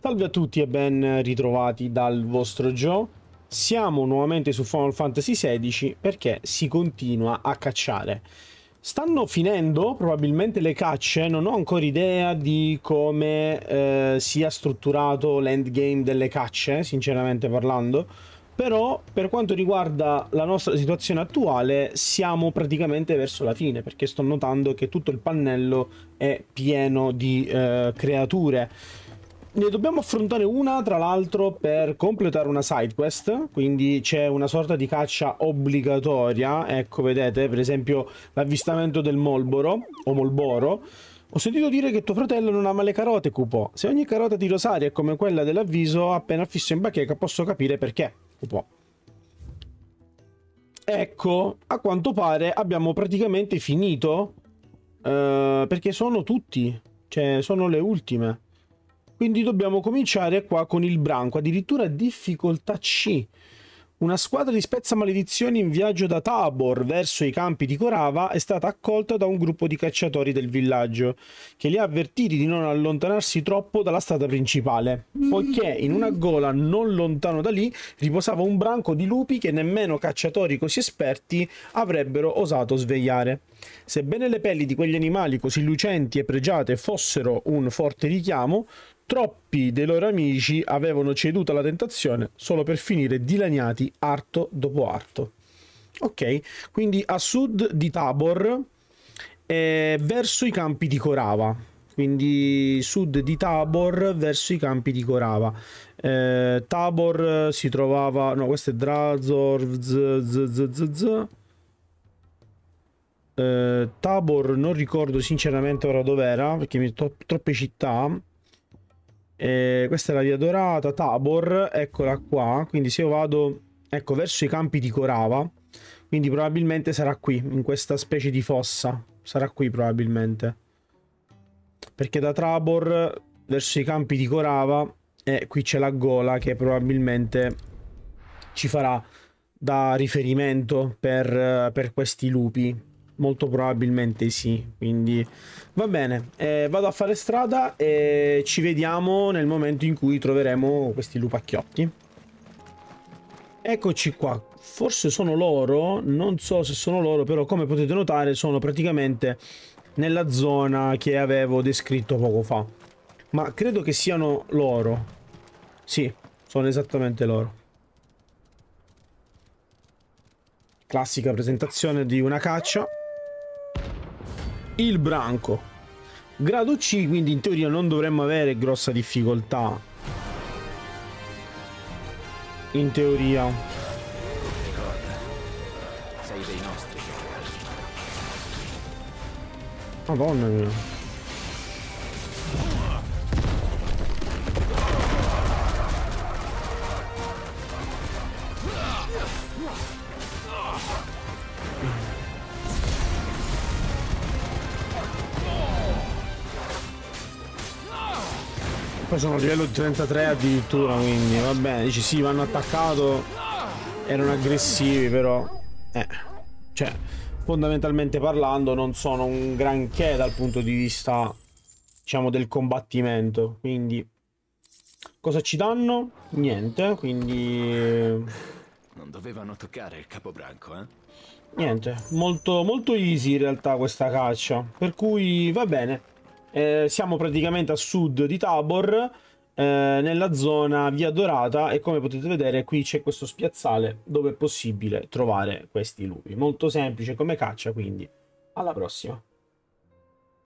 Salve a tutti e ben ritrovati dal vostro Joe. Siamo nuovamente su Final Fantasy XVI perché si continua a cacciare. Stanno finendo probabilmente le cacce, non ho ancora idea di come eh, sia strutturato l'endgame delle cacce, sinceramente parlando. Però per quanto riguarda la nostra situazione attuale siamo praticamente verso la fine perché sto notando che tutto il pannello è pieno di eh, creature ne dobbiamo affrontare una, tra l'altro, per completare una side quest, quindi c'è una sorta di caccia obbligatoria, ecco vedete, per esempio l'avvistamento del Molboro, o Molboro, ho sentito dire che tuo fratello non ama le carote, Cupo. Se ogni carota di Rosaria è come quella dell'avviso appena fisso in bacheca, posso capire perché, Cupo. Ecco, a quanto pare abbiamo praticamente finito, eh, perché sono tutti, cioè sono le ultime. Quindi dobbiamo cominciare qua con il branco, addirittura difficoltà C. Una squadra di spezza maledizioni in viaggio da Tabor verso i campi di Corava è stata accolta da un gruppo di cacciatori del villaggio, che li ha avvertiti di non allontanarsi troppo dalla strada principale, poiché in una gola non lontano da lì riposava un branco di lupi che nemmeno cacciatori così esperti avrebbero osato svegliare. Sebbene le pelli di quegli animali così lucenti e pregiate fossero un forte richiamo, Troppi dei loro amici avevano ceduto alla tentazione solo per finire dilaniati arto dopo arto. Ok, quindi a sud di Tabor, eh, verso i campi di Corava, quindi sud di Tabor verso i campi di Corava. Eh, Tabor si trovava, no, questo è Drazor. Z, z, z, z eh, Tabor non ricordo sinceramente ora dov'era perché mi to- troppe città. Eh, questa è la via dorata, Tabor, eccola qua. Quindi se io vado ecco, verso i campi di Corava, quindi probabilmente sarà qui, in questa specie di fossa. Sarà qui probabilmente. Perché da Trabor verso i campi di Corava e eh, qui c'è la gola che probabilmente ci farà da riferimento per, per questi lupi Molto probabilmente sì, quindi va bene, eh, vado a fare strada e ci vediamo nel momento in cui troveremo questi lupacchiotti. Eccoci qua, forse sono loro, non so se sono loro, però come potete notare sono praticamente nella zona che avevo descritto poco fa. Ma credo che siano loro. Sì, sono esattamente loro. Classica presentazione di una caccia il branco. Grado C, quindi in teoria non dovremmo avere grossa difficoltà. In teoria. Cioè. Madonna mia. Poi sono a livello 33 addirittura, quindi va bene. Dici sì, vanno attaccato. Erano aggressivi, però... Eh. Cioè, fondamentalmente parlando, non sono un granché dal punto di vista, diciamo, del combattimento. Quindi... Cosa ci danno? Niente, quindi... Non dovevano toccare il capobranco, eh? Niente, molto, molto easy in realtà questa caccia. Per cui va bene. Eh, siamo praticamente a sud di Tabor, eh, nella zona Via Dorata e come potete vedere qui c'è questo spiazzale dove è possibile trovare questi lupi. Molto semplice come caccia, quindi alla prossima.